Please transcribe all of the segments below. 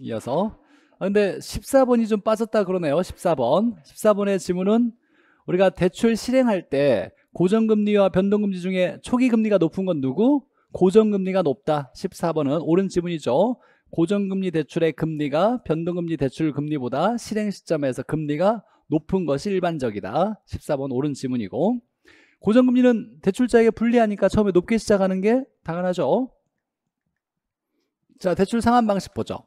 이어서 아, 근데 14번이 좀 빠졌다 그러네요 14번 14번의 지문은 우리가 대출 실행할 때 고정금리와 변동금리 중에 초기금리가 높은 건 누구? 고정금리가 높다 14번은 옳은 지문이죠 고정금리 대출의 금리가 변동금리 대출 금리보다 실행 시점에서 금리가 높은 것이 일반적이다 14번 옳은 지문이고 고정금리는 대출자에게 불리하니까 처음에 높게 시작하는 게 당연하죠 자 대출 상환 방식 보죠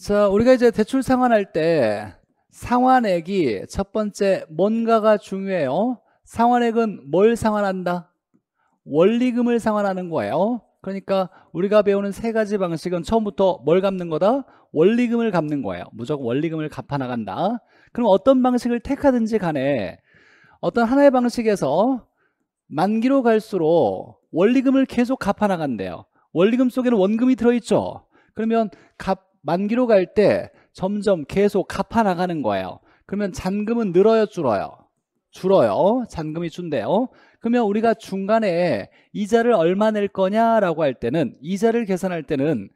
자, 우리가 이제 대출 상환할 때 상환액이 첫 번째 뭔가가 중요해요. 상환액은 뭘 상환한다? 원리금을 상환하는 거예요. 그러니까 우리가 배우는 세 가지 방식은 처음부터 뭘 갚는 거다? 원리금을 갚는 거예요. 무조건 원리금을 갚아 나간다. 그럼 어떤 방식을 택하든지 간에 어떤 하나의 방식에서 만기로 갈수록 원리금을 계속 갚아 나간대요. 원리금 속에는 원금이 들어있죠. 그러면 갚 만기로 갈 때 점점 계속 갚아 나가는 거예요. 그러면 잔금은 늘어요, 줄어요? 줄어요. 잔금이 준대요. 그러면 우리가 중간에 이자를 얼마 낼 거냐라고 할 때는 이자를 계산할 때는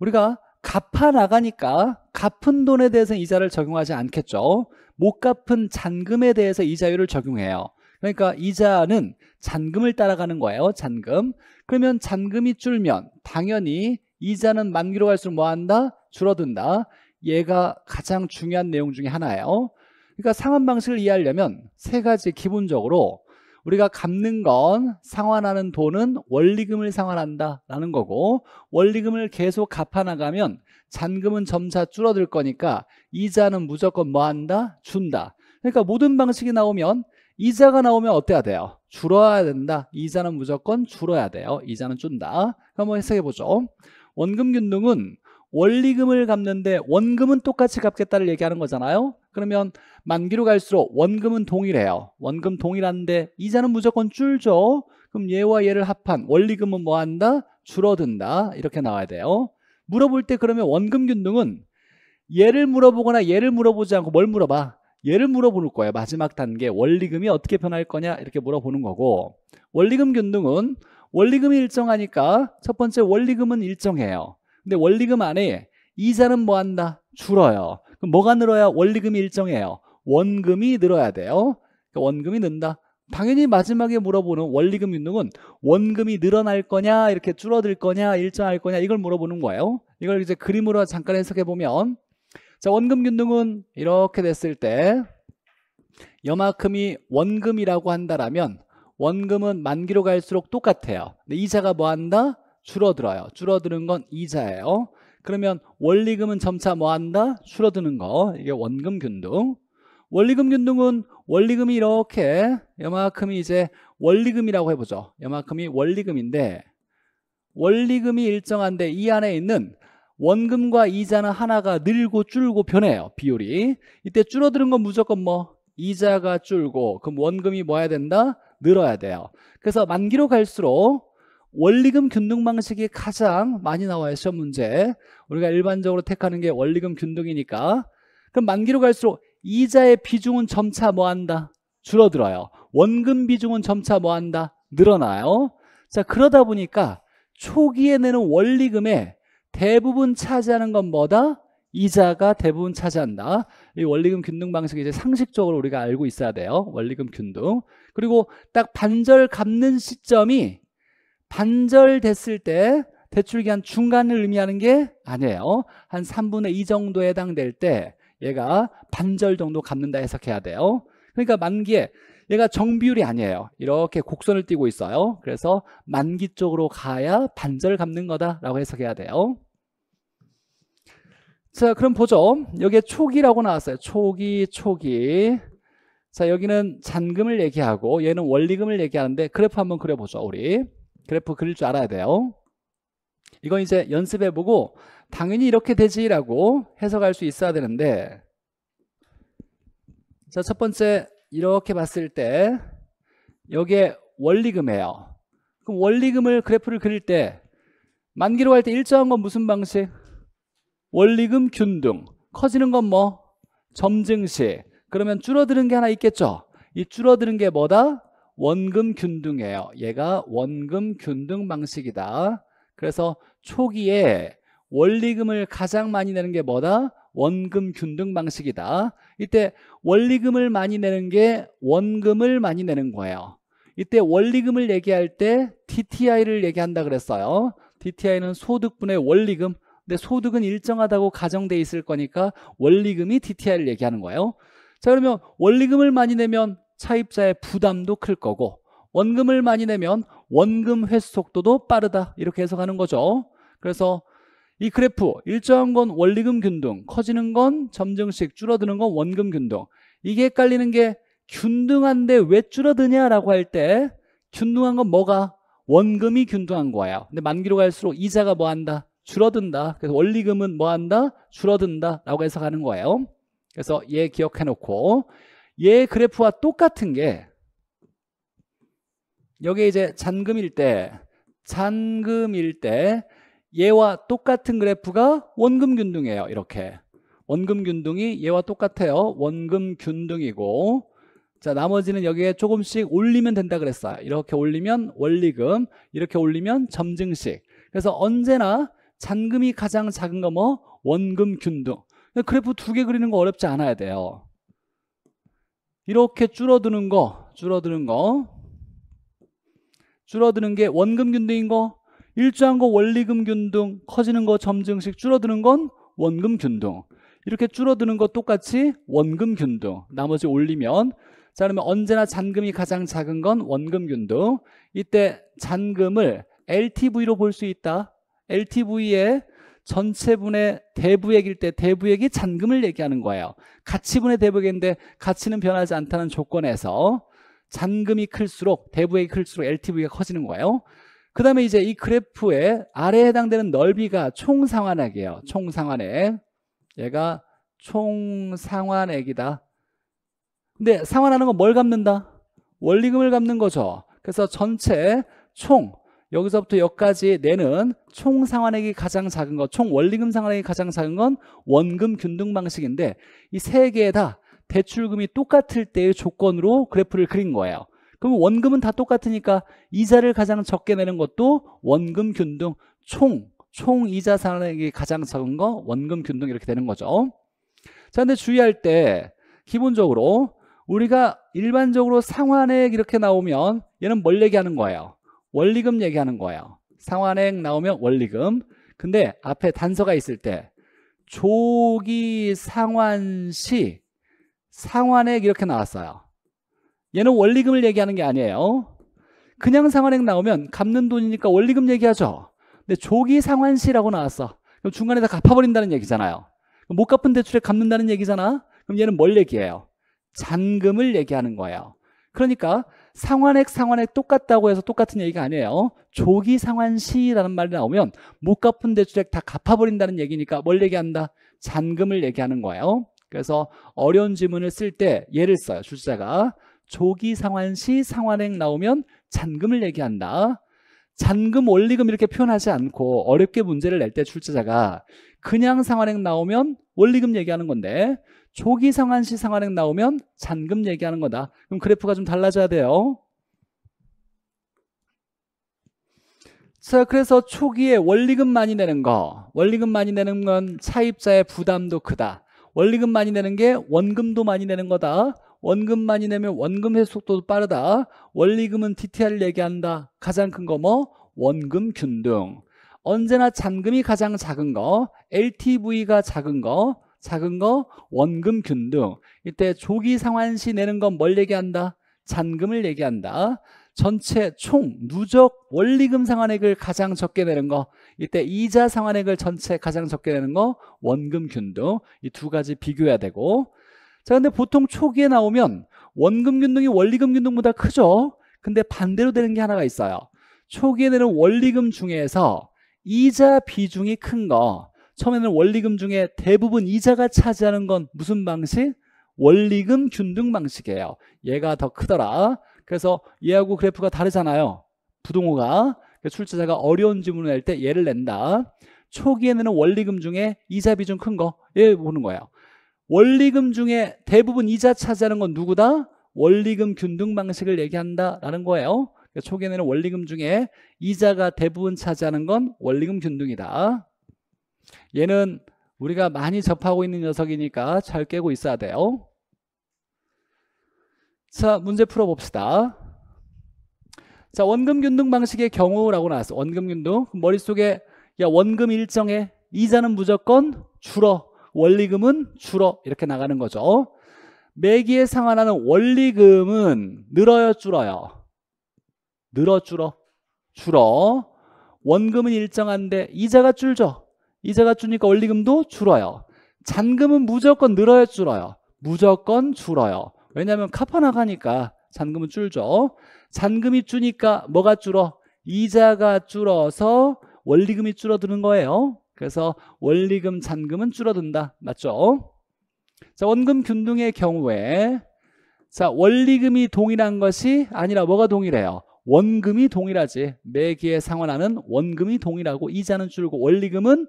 우리가 갚아 나가니까 갚은 돈에 대해서 이자를 적용하지 않겠죠. 못 갚은 잔금에 대해서 이자율을 적용해요. 그러니까 이자는 잔금을 따라가는 거예요. 잔금. 그러면 잔금이 줄면 당연히 이자는 만기로 갈수록 뭐 한다? 줄어든다. 얘가 가장 중요한 내용 중에 하나예요. 그러니까 상환 방식을 이해하려면 세 가지 기본적으로 우리가 갚는 건 상환하는 돈은 원리금을 상환한다라는 거고 원리금을 계속 갚아나가면 잔금은 점차 줄어들 거니까 이자는 무조건 뭐 한다? 준다. 그러니까 모든 방식이 나오면 이자가 나오면 어때야 돼요? 줄어야 된다. 이자는 무조건 줄어야 돼요. 이자는 준다. 한번 해석해 보죠. 원금 균등은 원리금을 갚는데 원금은 똑같이 갚겠다를 얘기하는 거잖아요 그러면 만기로 갈수록 원금은 동일해요 원금 동일한데 이자는 무조건 줄죠 그럼 얘와 얘를 합한 원리금은 뭐 한다? 줄어든다 이렇게 나와야 돼요 물어볼 때 그러면 원금 균등은 얘를 물어보거나 얘를 물어보지 않고 뭘 물어봐? 얘를 물어보는 거예요 마지막 단계 원리금이 어떻게 변할 거냐 이렇게 물어보는 거고 원리금 균등은 원리금이 일정하니까 첫 번째 원리금은 일정해요 근데 원리금 안에 이자는 뭐 한다? 줄어요. 그럼 뭐가 늘어야 원리금이 일정해요? 원금이 늘어야 돼요. 그러니까 원금이 는다. 당연히 마지막에 물어보는 원리금 유동은 원금이 늘어날 거냐 이렇게 줄어들 거냐 일정할 거냐 이걸 물어보는 거예요. 이걸 이제 그림으로 잠깐 해석해 보면 자 원금 균등은 이렇게 됐을 때여만큼이 원금이라고 한다라면 원금은 만기로 갈수록 똑같아요. 근데 이자가 뭐 한다? 줄어들어요. 줄어드는 건 이자예요. 그러면 원리금은 점차 뭐 한다? 줄어드는 거. 이게 원금 균등. 원리금 균등은 원리금이 이렇게 이만큼이 이제 원리금이라고 해보죠. 이만큼이 원리금인데 원리금이 일정한데 이 안에 있는 원금과 이자는 하나가 늘고 줄고 변해요. 비율이. 이때 줄어드는 건 무조건 뭐 이자가 줄고 그럼 원금이 뭐 해야 된다? 늘어야 돼요. 그래서 만기로 갈수록 원리금 균등 방식이 가장 많이 나와 있어요 문제 우리가 일반적으로 택하는 게 원리금 균등이니까 그럼 만기로 갈수록 이자의 비중은 점차 뭐한다? 줄어들어요 원금 비중은 점차 뭐한다? 늘어나요 자 그러다 보니까 초기에 내는 원리금에 대부분 차지하는 건 뭐다? 이자가 대부분 차지한다 이 원리금 균등 방식이 이제 상식적으로 우리가 알고 있어야 돼요 원리금 균등 그리고 딱 반절 갚는 시점이 단절됐을 때 대출 기한 중간을 의미하는 게 아니에요. 한 3분의 2 정도에 해당될 때 얘가 반절 정도 갚는다 해석해야 돼요. 그러니까 만기에 얘가 정비율이 아니에요. 이렇게 곡선을 띄고 있어요. 그래서 만기 쪽으로 가야 반절 갚는 거다라고 해석해야 돼요. 자, 그럼 보죠. 여기에 초기라고 나왔어요. 초기, 초기. 자, 여기는 잔금을 얘기하고 얘는 원리금을 얘기하는데 그래프 한번 그려보죠, 우리. 그래프 그릴 줄 알아야 돼요. 이건 이제 연습해보고 당연히 이렇게 되지라고 해석할 수 있어야 되는데 자, 첫 번째 이렇게 봤을 때 여기에 원리금이에요. 그럼 원리금을 그래프를 그릴 때 만기로 할 때 일정한 건 무슨 방식? 원리금 균등. 커지는 건 뭐? 점증식. 그러면 줄어드는 게 하나 있겠죠. 이 줄어드는 게 뭐다? 원금 균등이에요. 얘가 원금 균등 방식이다. 그래서 초기에 원리금을 가장 많이 내는 게 뭐다? 원금 균등 방식이다. 이때 원리금을 많이 내는 게 원금을 많이 내는 거예요. 이때 원리금을 얘기할 때 DTI를 얘기한다 그랬어요. DTI는 소득분의 원리금. 근데 소득은 일정하다고 가정돼 있을 거니까 원리금이 DTI를 얘기하는 거예요. 자 그러면 원리금을 많이 내면 차입자의 부담도 클 거고 원금을 많이 내면 원금 회수 속도도 빠르다 이렇게 해석하는 거죠 그래서 이 그래프 일정한 건 원리금 균등 커지는 건 점증식 줄어드는 건 원금 균등 이게 헷갈리는 게 균등한데 왜 줄어드냐라고 할 때 균등한 건 뭐가? 원금이 균등한 거예요 근데 만기로 갈수록 이자가 뭐 한다? 줄어든다 그래서 원리금은 뭐 한다? 줄어든다 라고 해석하는 거예요 그래서 얘 기억해놓고 얘 그래프와 똑같은 게 여기 이제 잔금일 때 잔금일 때 얘와 똑같은 그래프가 원금균등이에요 이렇게 원금균등이 얘와 똑같아요 원금균등이고 자 나머지는 여기에 조금씩 올리면 된다 그랬어요 이렇게 올리면 원리금 이렇게 올리면 점증식 그래서 언제나 잔금이 가장 작은 거뭐 원금균등 그래프 두 개 그리는 거 어렵지 않아야 돼요 이렇게 줄어드는 거 줄어드는 거 줄어드는 게 원금 균등인 거 일정한 거 원리금 균등 커지는 거 점증식 줄어드는 건 원금 균등 이렇게 줄어드는 거 똑같이 원금 균등 나머지 올리면 자 그러면 언제나 잔금이 가장 작은 건 원금 균등 이때 잔금을 LTV로 볼 수 있다 l t v 에 전체분의 대부액일 때 대부액이 잔금을 얘기하는 거예요 가치분의 대부액인데 가치는 변하지 않다는 조건에서 잔금이 클수록 대부액이 클수록 LTV가 커지는 거예요 그 다음에 이제 이그래프의 아래에 해당되는 넓이가 총상환액이에요 총상환액 얘가 총상환액이다 근데 상환하는 건 뭘 갚는다? 원리금을 갚는 거죠 그래서 전체 총 여기서부터 여기까지 내는 총 상환액이 가장 작은 것, 총 원리금 상환액이 가장 작은 건 원금 균등 방식인데 이 세 개 다 대출금이 똑같을 때의 조건으로 그래프를 그린 거예요. 그럼 원금은 다 똑같으니까 이자를 가장 적게 내는 것도 원금 균등 총, 총 이자 상환액이 가장 작은 거 원금 균등 이렇게 되는 거죠. 자, 근데 주의할 때 기본적으로 우리가 일반적으로 상환액 이렇게 나오면 얘는 뭘 얘기하는 거예요? 원리금 얘기하는 거예요. 상환액 나오면 원리금. 근데 앞에 단서가 있을 때 조기 상환 시 상환액 이렇게 나왔어요. 얘는 원리금을 얘기하는 게 아니에요. 그냥 상환액 나오면 갚는 돈이니까 원리금 얘기하죠. 근데 조기 상환 시라고 나왔어. 그럼 중간에 다 갚아버린다는 얘기잖아요. 못 갚은 대출에 갚는다는 얘기잖아. 그럼 얘는 뭘 얘기해요? 잔금을 얘기하는 거예요. 그러니까 상환액 상환액 똑같다고 해서 똑같은 얘기가 아니에요. 조기 상환 시라는 말이 나오면 못 갚은 대출액 다 갚아버린다는 얘기니까 뭘 얘기한다? 잔금을 얘기하는 거예요. 그래서 어려운 지문을 쓸 때 예를 써요. 출자가 제 조기 상환 시 상환액 나오면 잔금을 얘기한다. 잔금 원리금 이렇게 표현하지 않고 어렵게 문제를 낼 때 출제자가 그냥 상환액 나오면 원리금 얘기하는 건데 초기 상한시 상한액 나오면 잔금 얘기하는 거다. 그럼 그래프가 좀 달라져야 돼요. 자, 그래서 초기에 원리금 많이 내는 거. 원리금 많이 내는 건 차입자의 부담도 크다. 원리금 많이 내는 게 원금도 많이 내는 거다. 원금 많이 내면 원금 회수 속도도 빠르다. 원리금은 DTR 얘기한다. 가장 큰 거 뭐? 원금 균등. 언제나 잔금이 가장 작은 거, LTV가 작은 거, 작은 거 원금 균등 이때 조기 상환시 내는 건 뭘 얘기한다? 잔금을 얘기한다 전체 총 누적 원리금 상환액을 가장 적게 내는 거 이때 이자 상환액을 전체 가장 적게 내는 거 원금 균등 이 두 가지 비교해야 되고 자 근데 보통 초기에 나오면 원금 균등이 원리금 균등보다 크죠 근데 반대로 되는 게 하나가 있어요 초기에 내는 원리금 중에서 이자 비중이 큰거 처음에는 원리금 중에 대부분 이자가 차지하는 건 무슨 방식? 원리금 균등 방식이에요. 얘가 더 크더라. 그래서 얘하고 그래프가 다르잖아요. 부동호가. 출제자가 어려운 질문을 낼 때 얘를 낸다. 초기에는 원리금 중에 이자 비중 큰 거. 얘 보는 거예요. 원리금 중에 대부분 이자 차지하는 건 누구다? 원리금 균등 방식을 얘기한다라는 거예요. 초기에는 원리금 중에 이자가 대부분 차지하는 건 원리금 균등이다. 얘는 우리가 많이 접하고 있는 녀석이니까 잘 깨고 있어야 돼요 자 문제 풀어봅시다 자 원금균등 방식의 경우라고 나왔어 원금균등 머릿속에 야 원금 일정에 이자는 무조건 줄어 원리금은 줄어 이렇게 나가는 거죠 매기에 상환하는 원리금은 늘어요 줄어요 늘어 줄어 줄어 원금은 일정한데 이자가 줄죠 이자가 주니까 원리금도 줄어요. 잔금은 무조건 늘어야 줄어요. 무조건 줄어요. 왜냐하면 카파 나가니까 잔금은 줄죠. 잔금이 줄니까 뭐가 줄어? 이자가 줄어서 원리금이 줄어드는 거예요. 그래서 원리금 잔금은 줄어든다. 맞죠? 자, 원금 균등의 경우에 자, 원리금이 동일한 것이 아니라 뭐가 동일해요? 원금이 동일하지. 매기에 상환하는 원금이 동일하고 이자는 줄고 원리금은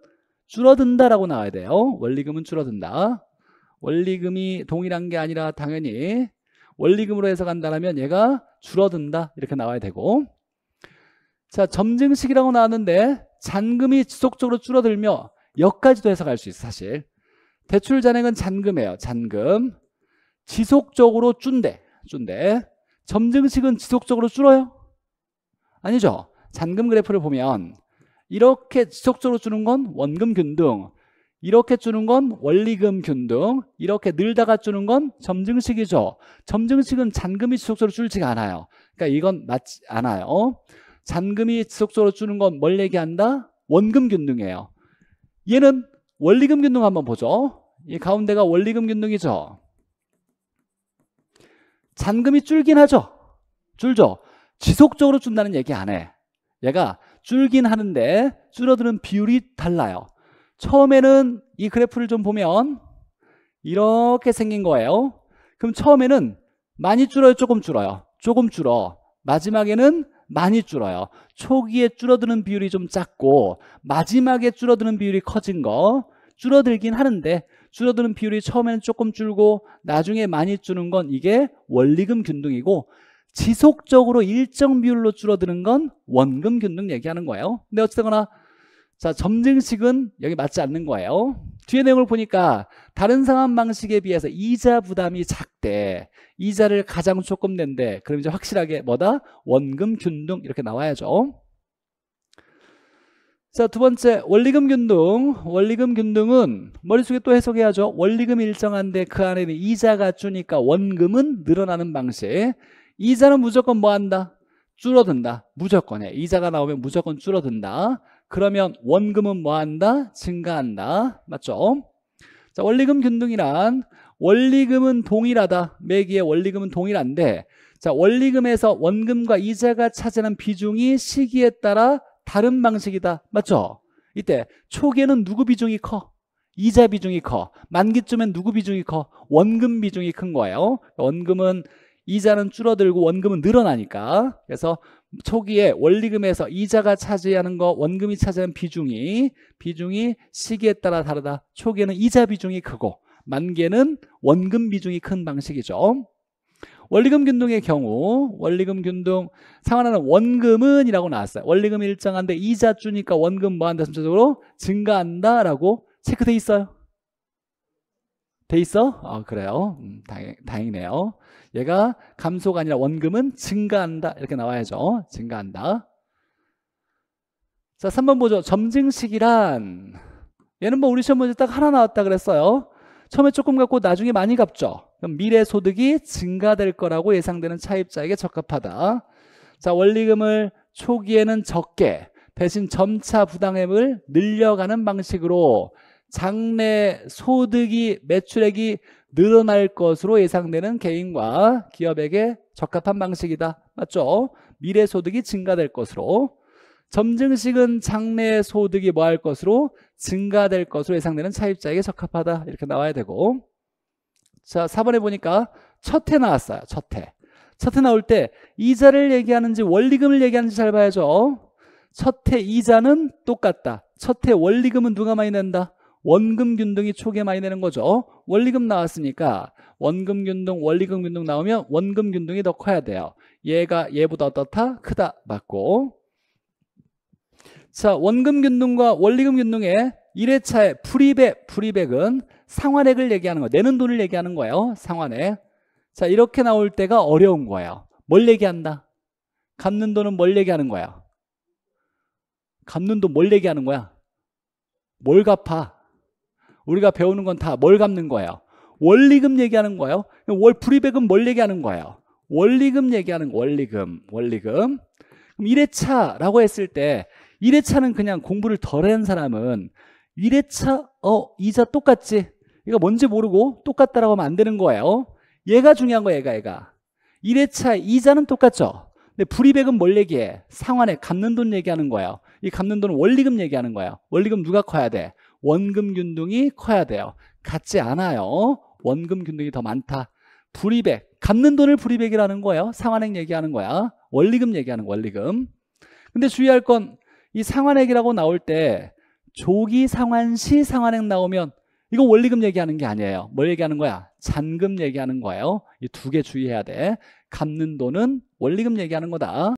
줄어든다라고 나와야 돼요. 원리금은 줄어든다. 원리금이 동일한 게 아니라 당연히 원리금으로 해석한다면 얘가 줄어든다 이렇게 나와야 되고 자 점증식이라고 나왔는데 잔금이 지속적으로 줄어들며 여까지도 해석할 수 있어 사실 대출 잔액은 잔금이에요 잔금 지속적으로 준대 준대 점증식은 지속적으로 줄어요 아니죠 잔금 그래프를 보면 이렇게 지속적으로 주는 건 원금 균등 이렇게 주는 건 원리금 균등 이렇게 늘다가 주는 건 점증식이죠 점증식은 잔금이 지속적으로 줄지가 않아요 그러니까 이건 맞지 않아요 잔금이 지속적으로 주는 건 뭘 얘기한다? 원금 균등이에요 얘는 원리금 균등 한번 보죠 이 가운데가 원리금 균등이죠 잔금이 줄긴 하죠 줄죠 지속적으로 준다는 얘기 안해 얘가 줄긴 하는데 줄어드는 비율이 달라요. 처음에는 이 그래프를 좀 보면 이렇게 생긴 거예요. 그럼 처음에는 많이 줄어요, 조금 줄어요. 조금 줄어. 마지막에는 많이 줄어요. 초기에 줄어드는 비율이 좀 작고 마지막에 줄어드는 비율이 커진 거 줄어들긴 하는데 줄어드는 비율이 처음에는 조금 줄고 나중에 많이 주는 건 이게 원리금 균등이고 지속적으로 일정 비율로 줄어드는 건 원금 균등 얘기하는 거예요. 근데 어쨌거나 자 점증식은 여기 맞지 않는 거예요. 뒤에 내용을 보니까 다른 상환 방식에 비해서 이자 부담이 작대. 이자를 가장 조금 낸대. 그럼 이제 확실하게 뭐다? 원금 균등 이렇게 나와야죠. 자, 두 번째 원리금 균등. 원리금 균등은 머릿속에 또 해석해야죠. 원리금 일정한데 그 안에는 이자가 주니까 원금은 늘어나는 방식. 이자는 무조건 뭐 한다? 줄어든다. 무조건 해. 이자가 나오면 무조건 줄어든다. 그러면 원금은 뭐 한다? 증가한다. 맞죠? 자, 원리금 균등이란 원리금은 동일하다. 매기의 원리금은 동일한데 자, 원리금에서 원금과 이자가 차지하는 비중이 시기에 따라 다른 방식이다. 맞죠? 이때 초기에는 누구 비중이 커? 이자 비중이 커. 만기쯤엔 누구 비중이 커? 원금 비중이 큰 거예요. 원금은 이자는 줄어들고 원금은 늘어나니까 그래서 초기에 원리금에서 이자가 차지하는 거 원금이 차지하는 비중이 비중이 시기에 따라 다르다 초기에는 이자 비중이 크고 만기에는 원금 비중이 큰 방식이죠 원리금 균등의 경우 원리금 균등 상환하는 원금은 이라고 나왔어요 원리금 일정한데 이자 주니까 원금 뭐한다 전체적으로 증가한다 라고 체크돼 있어요 돼 있어? 아 그래요 음, 다행, 다행이네요 얘가 감소가 아니라 원금은 증가한다 이렇게 나와야죠 증가한다 자 3번 보죠 점증식이란 얘는 뭐 우리 시험 문제 딱 하나 나왔다 그랬어요 처음에 조금 갚고 나중에 많이 갚죠 그럼 미래 소득이 증가될 거라고 예상되는 차입자에게 적합하다 자 원리금을 초기에는 적게 대신 점차 부담액을 늘려가는 방식으로 장래 소득이 매출액이 늘어날 것으로 예상되는 개인과 기업에게 적합한 방식이다. 맞죠? 미래 소득이 증가될 것으로 점증식은 장래 소득이 뭐 할 것으로 증가될 것으로 예상되는 차입자에게 적합하다 이렇게 나와야 되고 자 4번에 보니까 첫해 나왔어요 첫해 첫해 나올 때 이자를 얘기하는지 원리금을 얘기하는지 잘 봐야죠 첫해 이자는 똑같다 첫해 원리금은 누가 많이 낸다 원금 균등이 초기에 많이 내는 거죠. 원리금 나왔으니까 원금 균등, 원리금 균등 나오면 원금 균등이 더 커야 돼요. 얘가 얘보다 어떻다? 크다. 맞고. 자, 원금 균등과 원리금 균등의 1회차의 프리백, 프리백은 상환액을 얘기하는 거예요. 내는 돈을 얘기하는 거예요. 상환액. 자, 이렇게 나올 때가 어려운 거예요. 뭘 얘기한다? 갚는 돈은 뭘 얘기하는 거야? 갚는 돈 뭘 얘기하는 거야? 뭘 갚아? 우리가 배우는 건 다 뭘 갚는 거예요? 원리금 얘기하는 거예요. 월 불이백은 뭘 얘기하는 거예요? 원리금 얘기하는 원리금, 원리금. 그럼 1회차라고 했을 때 1회차는 그냥 공부를 덜 한 사람은 1회차 어 이자 똑같지? 이거 뭔지 모르고 똑같다라고 하면 안 되는 거예요. 얘가 중요한 거야, 얘가 얘가. 1회차 이자는 똑같죠. 근데 불이백은 뭘 얘기해? 상환에 갚는 돈 얘기하는 거예요. 이 갚는 돈은 원리금 얘기하는 거예요. 원리금 누가 커야 돼? 원금 균등이 커야 돼요. 같지 않아요. 원금 균등이 더 많다. 불이백. 갚는 돈을 불이백이라는 거예요. 상환액 얘기하는 거야. 원리금 얘기하는 원리금. 근데 주의할 건 이 상환액이라고 나올 때 조기 상환 시 상환액 나오면 이거 원리금 얘기하는 게 아니에요. 뭘 얘기하는 거야? 잔금 얘기하는 거예요. 이 두 개 주의해야 돼. 갚는 돈은 원리금 얘기하는 거다.